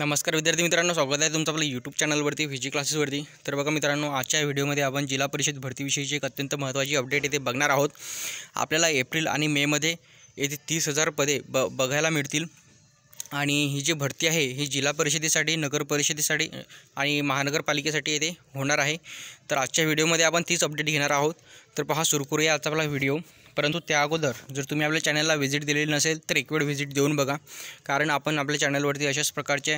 नमस्कार विद्यार्थी मित्रांनो स्वागत आहे तुमचं आपल्या यूट्यूब चॅनलवरती फिजिक क्लासेसवरती तर बघा मित्रांनो आजच्या व्हिडिओमध्ये आपण जिल्हा परिषद भरतीविषयीची एक अत्यंत महत्त्वाची अपडेट येथे बघणार आहोत आपल्याला एप्रिल आणि मेमध्ये येथे तीस हजार पदे ब बघायला मिळतील आणि ही जी भरती आहे ही जिल्हा परिषदेसाठी नगर परिषदेसाठी आणि महानगरपालिकेसाठी येथे होणार आहे तर आजच्या व्हिडिओमध्ये आपण तीच अपडेट घेणार आहोत तर पहा सुरू करूया आजचा आपला व्हिडिओ परंतु त्या अगोदर जर तुम्ही आपल्या चॅनलला व्हिजिट दिलेली नसेल तर एक वेळ व्हिजिट देऊन बघा कारण आपण आपल्या चॅनलवरती अशाच प्रकारचे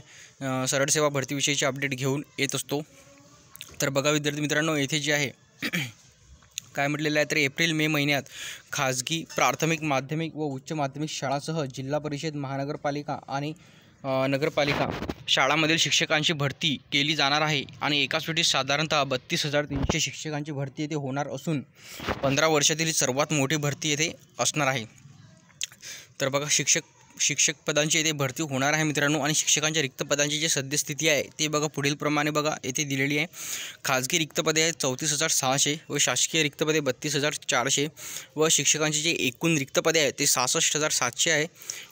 सरळ सेवा भरतीविषयीचे अपडेट घेऊन येत असतो तर बघा विद्यार्थी मित्रांनो येथे जे आहे काय म्हटलेलं आहे तर एप्रिल मे महिन्यात खाजगी प्राथमिक माध्यमिक व उच्च माध्यमिक शाळासह जिल्हा परिषद महानगरपालिका आणि नगरपालिका शाळामधील शिक्षकांची भरती केली जाणार आहे आणि एकाच वेळी साधारणतः बत्तीस हजार तीनशे शिक्षकांची भरती येथे होणार असून पंधरा वर्षातील सर्वात मोठी भरती येथे असणार आहे तर बघा शिक्षक शिक्षक पदांची येथे भरती होणार आहे मित्रांनो आणि शिक्षकांच्या रिक्त पदांची जी सद्यस्थिति है ती बघा प्रमाण बघा दिल्ली है खासगी खाजगी रिक्त पदे आहेत चौतीस हजार सहाशे व शासकीय रिक्त पदे बत्तीस हजार चारशे व शिक्षकांची जे एकूण रिक्त पदे आहेत ते सहासष्ट हजार सात है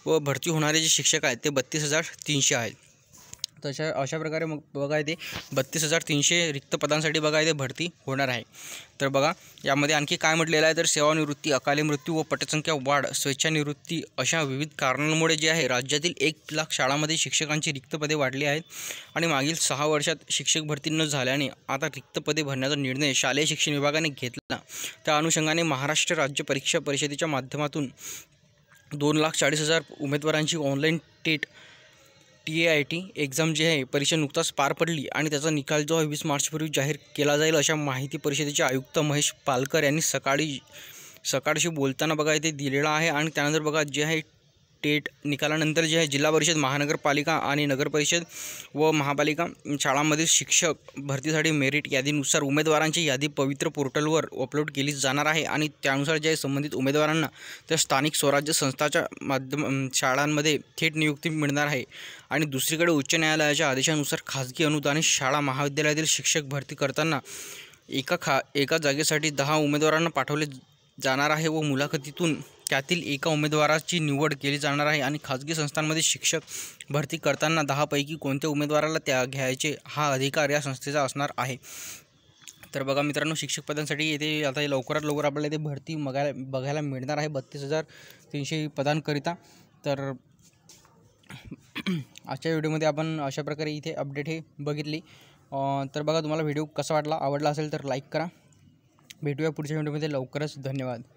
व भर्ती होने जे शिक्षक है ते बत्तीस हजार तीनशे आहेत तशा अशा प्रकारे मग बघा इथे बत्तीस हजार तीनशे रिक्त पदांसाठी बघा इथे भरती होणार आहे तर बघा यामध्ये आणखी काय म्हटलेलं आहे तर सेवानिवृत्ती अकाली मृत्यू व पटसंख्या वाढ स्वेच्छानिवृत्ती अशा विविध कारणांमुळे जे आहे राज्यातील एक लाख शाळांमध्ये शिक्षकांची रिक्त पदे वाढली आहेत आणि मागील सहा वर्षात शिक्षक भरती न झाल्याने आता रिक्त पदे भरण्याचा निर्णय शालेय शिक्षण विभागाने घेतला त्या अनुषंगाने महाराष्ट्र राज्य परीक्षा परिषदेच्या माध्यमातून दोन लाख चाळीस हजार उमेदवारांची online TET T A I T exam जी आहे परीक्षा नुकताच पार पडली आणि त्याचा निकाल जो आहे वीस मार्चपूर्वी जाहीर केला जाईल अशा माहिती परिषदेचे आयुक्त महेश पालकर यांनी सकाळी सकाळशी बोलताना बघा इथे दिलेला आहे आणि त्यानंतर बघा जे आहे टेट निकालानंतर जे आहे जिल्हा परिषद महानगरपालिका आणि नगरपरिषद व महापालिका शाळांमधील शिक्षक भरतीसाठी मेरिट यादीनुसार उमेदवारांची यादी पवित्र पोर्टलवर अपलोड केली जाणार आहे आणि त्यानुसार जे आहे संबंधित उमेदवारांना त्या स्थानिक स्वराज्य संस्थाच्या माध्यम शाळांमध्ये थेट नियुक्ती मिळणार आहे आणि दुसरीकडे उच्च न्यायालयाच्या आदेशानुसार खाजगी अनुदानित शाळा महाविद्यालयातील शिक्षक भरती करताना एका खा एका जागेसाठी दहा उमेदवारांना पाठवले जाणार आहे व मुलाखतीतून त्यातील एका उमेदवाराची निवड केली जाणार आहे आणि खाजगी संस्थांमध्ये शिक्षक भरती करताना दहापैकी कोणत्या उमेदवाराला त्या घ्यायचे हा अधिकार या संस्थेचा असणार आहे तर बघा मित्रांनो शिक्षक पदांसाठी येथे आता लवकरात लवकर आपल्याला येथे भरती बघायला बघायला मिळणार आहे बत्तीस हजार तीनशे पदांकरिता तर आजच्या व्हिडिओमध्ये आपण अशा प्रकारे इथे अपडेट हे बघितली तर बघा तुम्हाला व्हिडिओ कसा वाटला आवडला असेल तर लाईक करा भेटूया पुढच्या व्हिडिओमध्ये लवकरच धन्यवाद